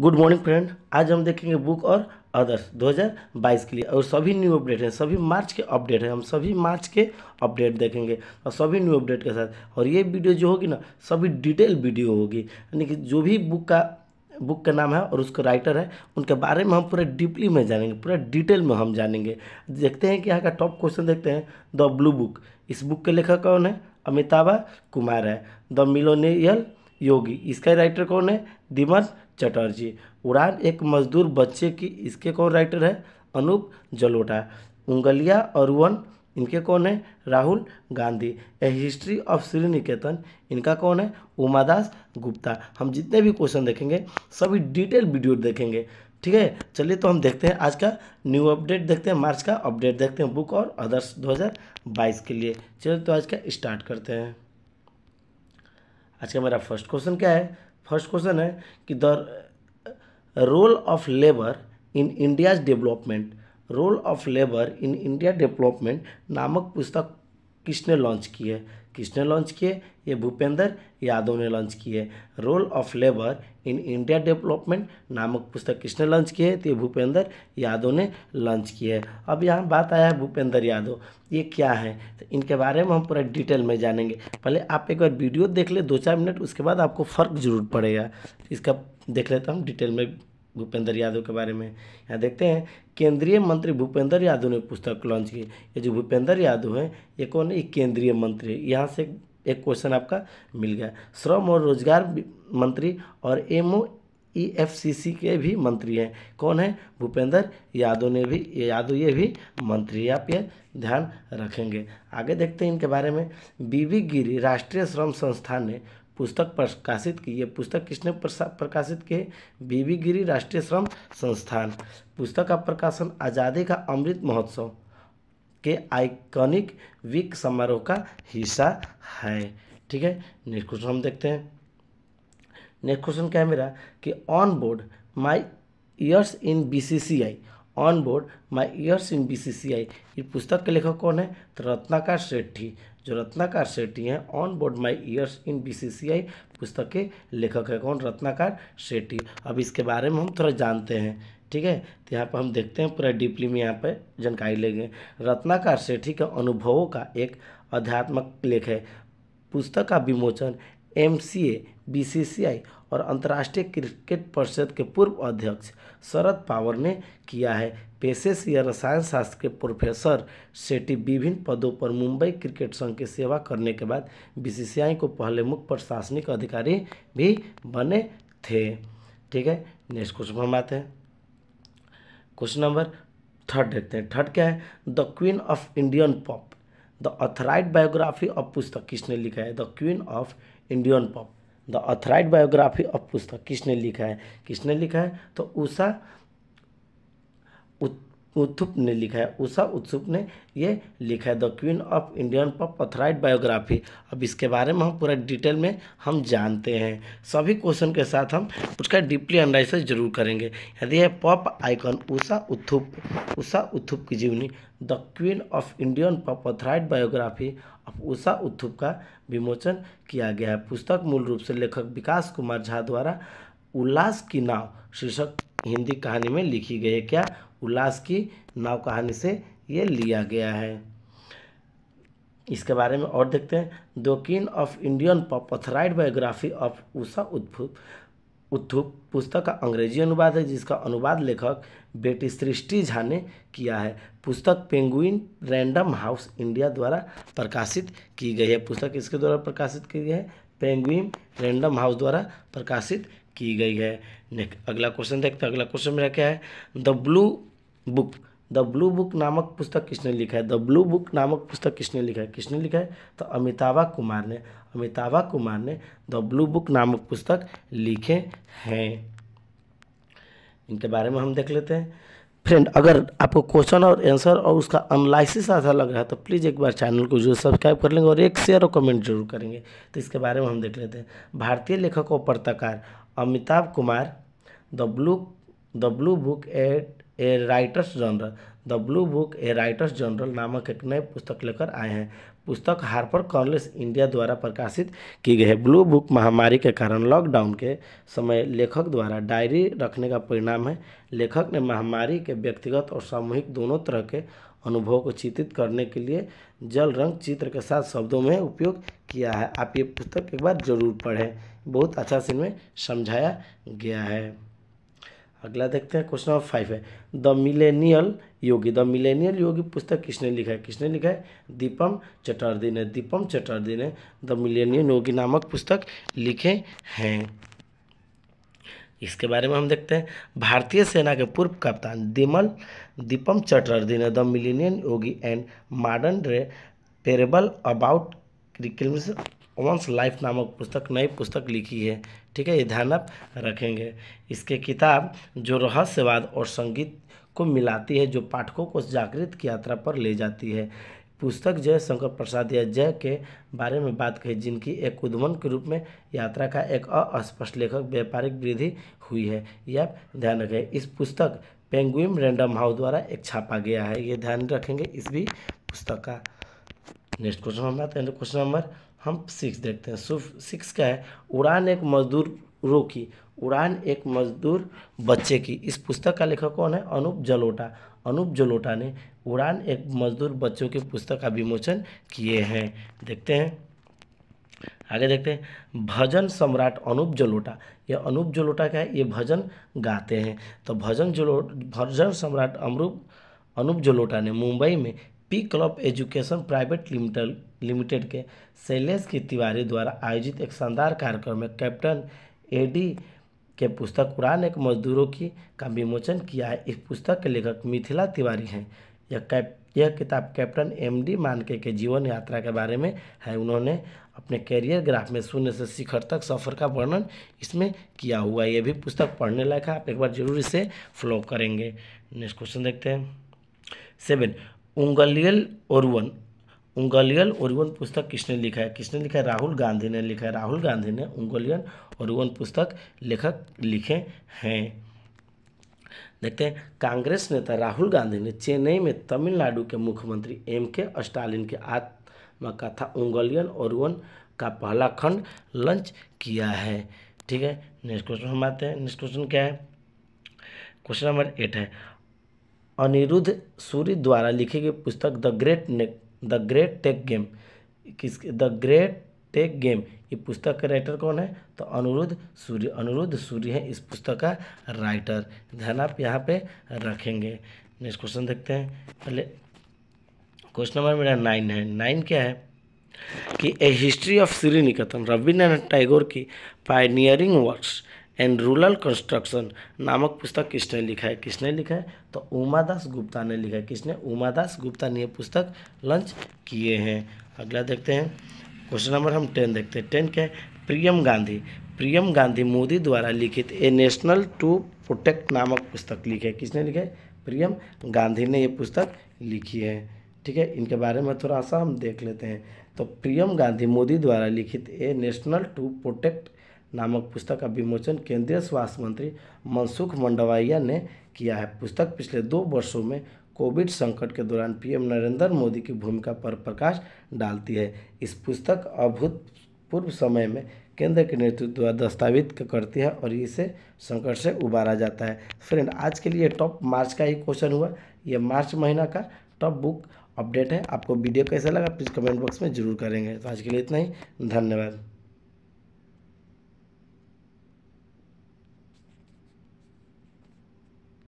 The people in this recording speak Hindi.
गुड मॉर्निंग फ्रेंड आज हम देखेंगे बुक और अदर्स 2022 के लिए और सभी न्यू अपडेट हैं सभी मार्च के अपडेट हैं हम सभी मार्च के अपडेट देखेंगे और सभी न्यू अपडेट के साथ और ये वीडियो जो होगी ना सभी डिटेल वीडियो होगी यानी कि जो भी बुक का बुक का नाम है और उसका राइटर है उनके बारे में हम पूरा डीपली में जानेंगे पूरा डिटेल में हम जानेंगे देखते हैं कि यहाँ का टॉप क्वेश्चन देखते हैं द ब्लू बुक इस बुक के लेखक कौन है अमिताभ कुमार है द मिलोनियल योगी इसका राइटर कौन है दिमस चटर्जी उड़ान एक मजदूर बच्चे की इसके कौन राइटर है अनूप जलोटा उंगलिया और वन इनके कौन है Rahul Gandhi a history of Sriniketan इनका कौन है उमादास गुप्ता हम जितने भी क्वेश्चन देखेंगे सभी डिटेल वीडियो देखेंगे ठीक है चलिए तो हम देखते हैं आज का न्यू अपडेट देखते हैं मार्च का अपडेट देखते हैं बुक और अदर्स 2022 के लिए चलिए तो आज का स्टार्ट करते हैं आज का मेरा फर्स्ट क्वेश्चन क्या है फर्स्ट क्वेश्चन है कि the role of labour in India's development role of labour in India development नामक पुस्तक किसने लॉन्च की है किसने लॉन्च किए ये भूपेंद्र यादव ने लॉन्च की है role of labour in India development नामक पुस्तक किसने लॉन्च की है तो ये भूपेंद्र यादव ने लॉन्च की है अब यहाँ बात आया है भूपेंद्र यादव ये क्या है तो इनके बारे में हम पूरा डिटेल में जानेंगे पहले आप एक बार वीडियो देख ले दो चार मिनट उसके बाद आपको फ़र्क जरूर पड़ेगा इसका देख लेता हूँ डिटेल में भूपेंद्र यादव के बारे में यहाँ देखते हैं केंद्रीय मंत्री भूपेंद्र यादव ने पुस्तक लॉन्च की ये जो भूपेंद्र यादव हैं ये कौन है केंद्रीय मंत्री यहाँ से एक क्वेश्चन आपका मिल गया श्रम और रोजगार मंत्री और M O E F C सी के भी मंत्री हैं कौन है भूपेंद्र यादव ने भी यादव ये भी मंत्री आप ये ध्यान रखेंगे आगे देखते हैं इनके बारे में बीबी गिरी राष्ट्रीय श्रम संस्थान ने पुस्तक प्रकाशित की है पुस्तक किसने प्रकाशित की है बीबी गिरी राष्ट्रीय श्रम संस्थान पुस्तक का प्रकाशन आज़ादी का अमृत महोत्सव के आइकॉनिक वीक समारोह का हिस्सा है ठीक है नेक्स्ट क्वेश्चन हम देखते हैं नेक्स्ट क्वेश्चन क्या है मेरा कि on board my years in BCCI on board my years in BCCI ये पुस्तक के लेखक कौन है तो रत्नाकर सेठी जो रत्नाकार शेट्टी हैं on board my years in BCCI पुस्तक के लेखक है कौन रत्नाकार शेट्टी अब इसके बारे में हम थोड़ा जानते हैं ठीक है तो यहाँ पर हम देखते हैं पूरा डीपली में यहाँ पर जानकारी लेंगे रत्नाकार सेठी के अनुभवों का एक अध्यात्मक लेख है पुस्तक का विमोचन M C A B C सी आई और अंतर्राष्ट्रीय क्रिकेट परिषद के पूर्व अध्यक्ष शरद पावर ने किया है पेशे से रसायन शास्त्र के प्रोफेसर सेटी विभिन्न पदों पर मुंबई क्रिकेट संघ की सेवा करने के बाद बीसीसीआई को पहले मुख्य प्रशासनिक अधिकारी भी बने थे ठीक है नेक्स्ट क्वेश्चन हम आते हैं क्वेश्चन नंबर थर्ड देखते हैं थर्ड क्या है the queen of Indian pop the authorised biography of पुस्तक किसने लिखा है the queen of Indian pop the authorised biography of पुस्तक किसने लिखा है किसने लिखा है तो उषा उत्थुप ने लिखा है उषा उत्सुप ने ये लिखा है the queen of Indian pop authorised biography अब इसके बारे में हम पूरा डिटेल में हम जानते हैं सभी क्वेश्चन के साथ हम उसका डीपली एनालिसिस जरूर करेंगे यदि है पॉप आइकन उषा उत्थुप उषा उत्थुप की जीवनी the queen of Indian pop authorised biography of Usha Uthup का विमोचन किया गया है पुस्तक मूल रूप से लेखक विकास कुमार झा द्वारा उल्लास की नाव शीर्षक हिंदी कहानी में लिखी गई है क्या उल्लास की नाव कहानी से ये लिया गया है इसके बारे में और देखते हैं the queen of Indian authorised biography of Usha Uthup Uthup पुस्तक का अंग्रेजी अनुवाद है जिसका अनुवाद लेखक बेटी सृष्टि झा ने किया है पुस्तक पेंगुइन रैंडम हाउस इंडिया द्वारा प्रकाशित की गई है पुस्तक इसके द्वारा प्रकाशित की गई है पेंगुइन रैंडम हाउस द्वारा प्रकाशित की गई है नेक्स्ट अगला क्वेश्चन देखते हैं अगला क्वेश्चन मेरा क्या है the blue book the blue book नामक पुस्तक किसने लिखा है द ब्लू बुक नामक पुस्तक किसने लिखा है किसने लिखा है तो अमिताभा कुमार ने अमिताभा कुमार ने द ब्लू बुक नामक पुस्तक लिखे हैं इनके बारे में हम देख लेते हैं फ्रेंड अगर आपको क्वेश्चन और आंसर और उसका अनलाइसिस अच्छा लग रहा है तो प्लीज़ एक बार चैनल को जरूर सब्सक्राइब कर लेंगे और एक शेयर और कमेंट जरूर करेंगे तो इसके बारे में हम देख लेते हैं भारतीय लेखक और पत्रकार Amitabh Kumar the blue the blue book a, a writer's journal the blue book a writer's journal नामक एक नए पुस्तक लेकर आए हैं पुस्तक हार्पर कॉलेज इंडिया द्वारा प्रकाशित की गई है ब्लू बुक महामारी के कारण लॉकडाउन के समय लेखक द्वारा डायरी रखने का परिणाम है लेखक ने महामारी के व्यक्तिगत और सामूहिक दोनों तरह के अनुभव को चित्रित करने के लिए जल रंग चित्र के साथ शब्दों में उपयोग किया है आप ये पुस्तक एक बार जरूर पढ़ें बहुत अच्छा से इनमें समझाया गया है अगला देखते हैं क्वेश्चन नंबर फाइव है the millennial yogi the millennial yogi पुस्तक किसने लिखा है किसने लिखा है दीपम चटर्दी ने दीपम चटर्दी ने द मिलेनियल योगी नामक पुस्तक लिखे हैं इसके बारे में हम देखते हैं भारतीय सेना के पूर्व कप्तान दिमल दीपम चटर्दी ने the millennial yogi and modern parable about reclamation Om's life नामक पुस्तक नई पुस्तक लिखी है ठीक है ये ध्यान आप रखेंगे इसके किताब जो रहस्यवाद और संगीत को मिलाती है जो पाठकों को जागृत की यात्रा पर ले जाती है पुस्तक जय शंकर प्रसाद या जय के बारे में बात कही जिनकी एक उद्वन के रूप में यात्रा का एक अस्पष्ट लेखक व्यापारिक वृद्धि हुई है यह आप ध्यान रखें इस पुस्तक पेंगुइम रैंडम हाउस द्वारा एक छापा गया है ये ध्यान रखेंगे इस भी पुस्तक का नेक्स्ट क्वेश्चन हम क्वेश्चन नंबर हम सिक्स देखते हैं सुफ सिक्स क्या है उड़ान एक मजदूर रो की उड़ान एक मजदूर बच्चे की इस पुस्तक का लेखक कौन है अनूप जलोटा अनूप जलोटा ने उड़ान एक मजदूर बच्चों की पुस्तक का विमोचन किए हैं देखते हैं आगे देखते हैं भजन सम्राट अनूप जलोटा यह अनूप जलोटा क्या है ये भजन गाते हैं तो भजन जलो भजन सम्राट अमरूप अनूप जलोटा ने मुंबई में P club education private limited limited के शैलेश की तिवारी द्वारा आयोजित एक शानदार कार्यक्रम में कैप्टन एडी के पुस्तक उड़ान एक मजदूरों की का विमोचन किया है इस पुस्तक के लेखक मिथिला तिवारी हैं यह कैप यह किताब कैप्टन एम डी मानके के जीवन यात्रा के बारे में है उन्होंने अपने कैरियर ग्राफ में शून्य से शिखर तक सफ़र का वर्णन इसमें किया हुआ है यह भी पुस्तक पढ़ने लायक है आप एक बार जरूर इसे फॉलो करेंगे नेक्स्ट क्वेश्चन देखते हैं सेवन उंगलियल ओरवन उंगलियन ओरिवन पुस्तक किसने लिखा है किसने लिखा है राहुल गांधी ने लिखा है राहुल गांधी ने उंगलियन ओरिवन पुस्तक लेखक लिखे हैं देखते हैं कांग्रेस नेता राहुल गांधी ने चेन्नई में तमिलनाडु के मुख्यमंत्री एम के स्टालिन के आत्मकथा उंगलियन ओरिवन का पहला खंड लंच किया है ठीक है नेक्स्ट क्वेश्चन हम आते हैं नेक्स्ट क्वेश्चन क्या है क्वेश्चन नंबर एट है अनिरुद्ध सूरी द्वारा लिखी गई पुस्तक द ग्रेट ने द ग्रेट टेक गेम किस द ग्रेट टेक गेम ये पुस्तक का राइटर कौन है तो अनुरुद्ध सूर्य अनुरुद्ध सूर्य है इस पुस्तक का राइटर ध्यान आप यहाँ पे रखेंगे नेक्स्ट क्वेश्चन देखते हैं पहले क्वेश्चन नंबर मेरा नाइन है नाइन क्या है कि a history of Sriniketan Rabindranath Tagore की pioneering works and rural construction नामक पुस्तक किसने लिखा है किसने लिखा है तो उमादास गुप्ता ने लिखा है किसने उमादास गुप्ता ने यह पुस्तक लॉन्च किए हैं अगला देखते हैं क्वेश्चन नंबर हम टेन देखते हैं टेन क्या है प्रियम गांधी प्रियम गांधी मोदी द्वारा लिखित ए नेशनल टू प्रोटेक्ट नामक पुस्तक लिखे किसने लिखे प्रियम गांधी ने ये पुस्तक लिखी है ठीक है इनके बारे में थोड़ा सा हम देख लेते हैं तो प्रियम गांधी मोदी द्वारा लिखित ए नेशनल टू प्रोटेक्ट नामक पुस्तक का विमोचन केंद्रीय स्वास्थ्य मंत्री मनसुख मंडवाइया ने किया है पुस्तक पिछले दो वर्षों में कोविड संकट के दौरान पीएम नरेंद्र मोदी की भूमिका पर प्रकाश डालती है इस पुस्तक अभूतपूर्व समय में केंद्र के नेतृत्व द्वारा दस्तावेज करती है और इसे संकट से उबारा जाता है फ्रेंड आज के लिए टॉप मार्च का ही क्वेश्चन हुआ यह मार्च महीना का टॉप बुक अपडेट है आपको वीडियो कैसा लगा प्लीज़ कमेंट बॉक्स में जरूर करेंगे तो आज के लिए इतना ही धन्यवाद